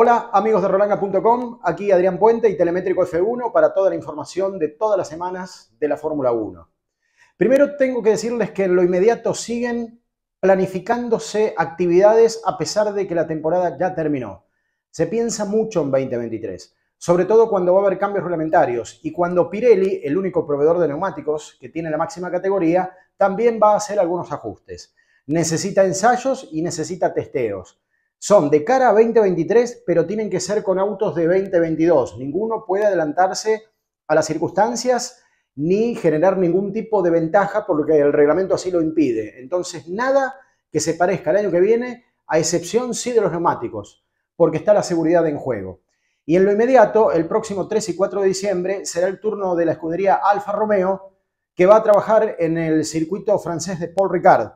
Hola amigos de Rolanga.com, aquí Adrián Puente y Telemétrico F1 para toda la información de todas las semanas de la Fórmula 1. Primero tengo que decirles que en lo inmediato siguen planificándose actividades a pesar de que la temporada ya terminó. Se piensa mucho en 2023, sobre todo cuando va a haber cambios reglamentarios y cuando Pirelli, el único proveedor de neumáticos que tiene la máxima categoría, también va a hacer algunos ajustes. Necesita ensayos y necesita testeos son de cara a 2023, pero tienen que ser con autos de 2022. Ninguno puede adelantarse a las circunstancias ni generar ningún tipo de ventaja porque lo que el reglamento así lo impide. Entonces, nada que se parezca al año que viene, a excepción sí de los neumáticos, porque está la seguridad en juego. Y en lo inmediato, el próximo 3 y 4 de diciembre será el turno de la escudería Alfa Romeo, que va a trabajar en el circuito francés de Paul Ricard.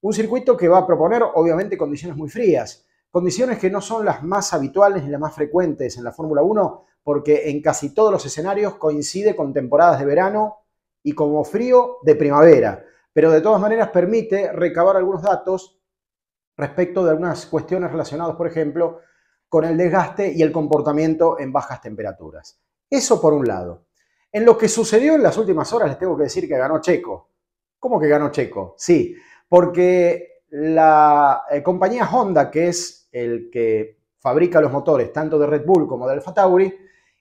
Un circuito que va a proponer, obviamente, condiciones muy frías. Condiciones que no son las más habituales ni las más frecuentes en la Fórmula 1, porque en casi todos los escenarios coincide con temporadas de verano y como frío de primavera. Pero de todas maneras permite recabar algunos datos respecto de algunas cuestiones relacionadas, por ejemplo, con el desgaste y el comportamiento en bajas temperaturas. Eso por un lado. En lo que sucedió en las últimas horas, les tengo que decir que ganó Checo. ¿Cómo que ganó Checo? Sí, porque la eh, compañía Honda, que es el que fabrica los motores tanto de Red Bull como de Alfa Tauri,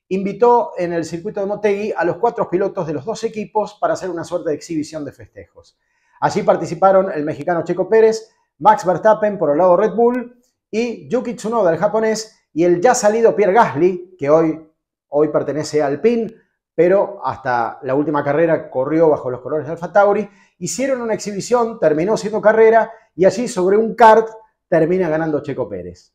invitó en el circuito de Motegi a los cuatro pilotos de los dos equipos para hacer una suerte de exhibición de festejos. Allí participaron el mexicano Checo Pérez, Max Verstappen por el lado Red Bull y Yuki Tsunoda, el japonés, y el ya salido Pierre Gasly, que hoy, hoy pertenece al PIN, pero hasta la última carrera corrió bajo los colores de Alfa Tauri, hicieron una exhibición, terminó siendo carrera, y allí sobre un kart termina ganando Checo Pérez.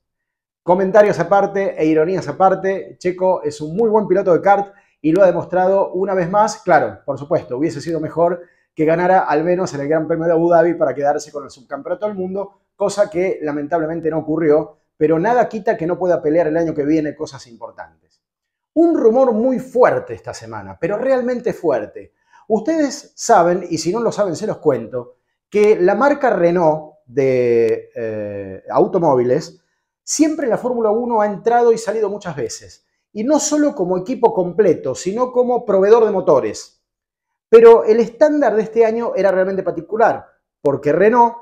Comentarios aparte e ironías aparte, Checo es un muy buen piloto de kart y lo ha demostrado una vez más. Claro, por supuesto, hubiese sido mejor que ganara al menos en el Gran Premio de Abu Dhabi para quedarse con el subcampeonato del mundo, cosa que lamentablemente no ocurrió, pero nada quita que no pueda pelear el año que viene cosas importantes. Un rumor muy fuerte esta semana, pero realmente fuerte. Ustedes saben, y si no lo saben se los cuento, que la marca Renault de eh, automóviles, siempre la Fórmula 1 ha entrado y salido muchas veces. Y no solo como equipo completo, sino como proveedor de motores. Pero el estándar de este año era realmente particular, porque Renault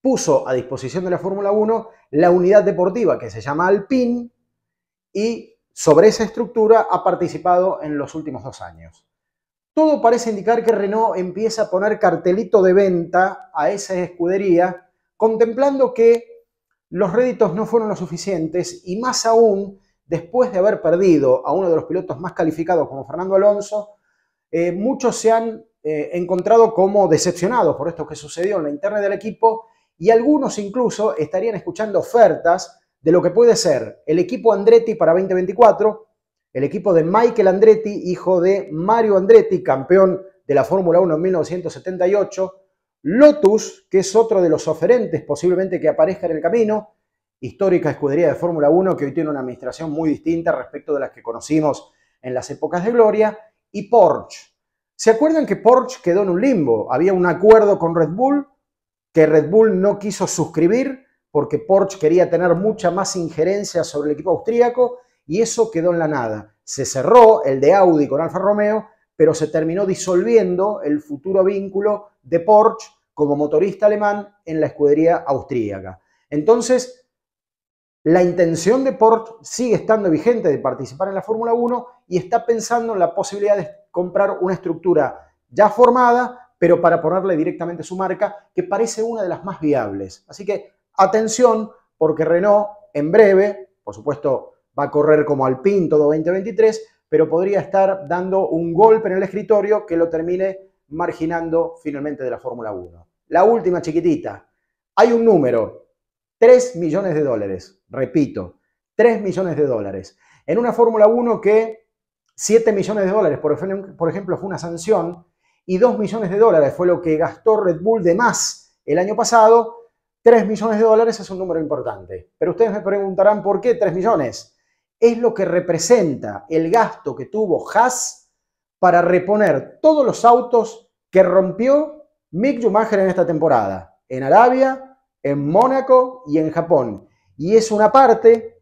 puso a disposición de la Fórmula 1 la unidad deportiva que se llama Alpine y sobre esa estructura ha participado en los últimos dos años. Todo parece indicar que Renault empieza a poner cartelito de venta a esa escudería, contemplando que los réditos no fueron lo suficientes y más aún después de haber perdido a uno de los pilotos más calificados como Fernando Alonso, eh, muchos se han eh, encontrado como decepcionados por esto que sucedió en la interna del equipo y algunos incluso estarían escuchando ofertas de lo que puede ser el equipo Andretti para 2024 el equipo de Michael Andretti, hijo de Mario Andretti, campeón de la Fórmula 1 en 1978, Lotus, que es otro de los oferentes posiblemente que aparezca en el camino, histórica escudería de Fórmula 1 que hoy tiene una administración muy distinta respecto de las que conocimos en las épocas de gloria, y Porsche. ¿Se acuerdan que Porsche quedó en un limbo? Había un acuerdo con Red Bull que Red Bull no quiso suscribir porque Porsche quería tener mucha más injerencia sobre el equipo austríaco y eso quedó en la nada. Se cerró el de Audi con Alfa Romeo, pero se terminó disolviendo el futuro vínculo de Porsche como motorista alemán en la escudería austríaca. Entonces, la intención de Porsche sigue estando vigente de participar en la Fórmula 1 y está pensando en la posibilidad de comprar una estructura ya formada, pero para ponerle directamente su marca, que parece una de las más viables. Así que atención, porque Renault en breve, por supuesto, va a correr como al pinto todo 2023, pero podría estar dando un golpe en el escritorio que lo termine marginando finalmente de la Fórmula 1. La última chiquitita, hay un número, 3 millones de dólares, repito, 3 millones de dólares. En una Fórmula 1 que 7 millones de dólares, por ejemplo, fue una sanción, y 2 millones de dólares fue lo que gastó Red Bull de más el año pasado, 3 millones de dólares es un número importante. Pero ustedes me preguntarán, ¿por qué 3 millones? es lo que representa el gasto que tuvo Haas para reponer todos los autos que rompió Mick Jumacher en esta temporada, en Arabia, en Mónaco y en Japón. Y es una parte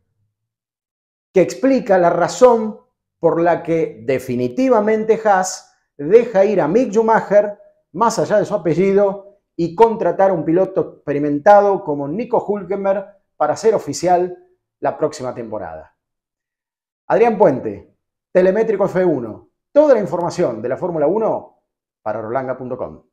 que explica la razón por la que definitivamente Haas deja ir a Mick Jumacher más allá de su apellido, y contratar a un piloto experimentado como Nico Hulkenberg para ser oficial la próxima temporada. Adrián Puente, Telemétrico F1, toda la información de la Fórmula 1 para rolanga.com.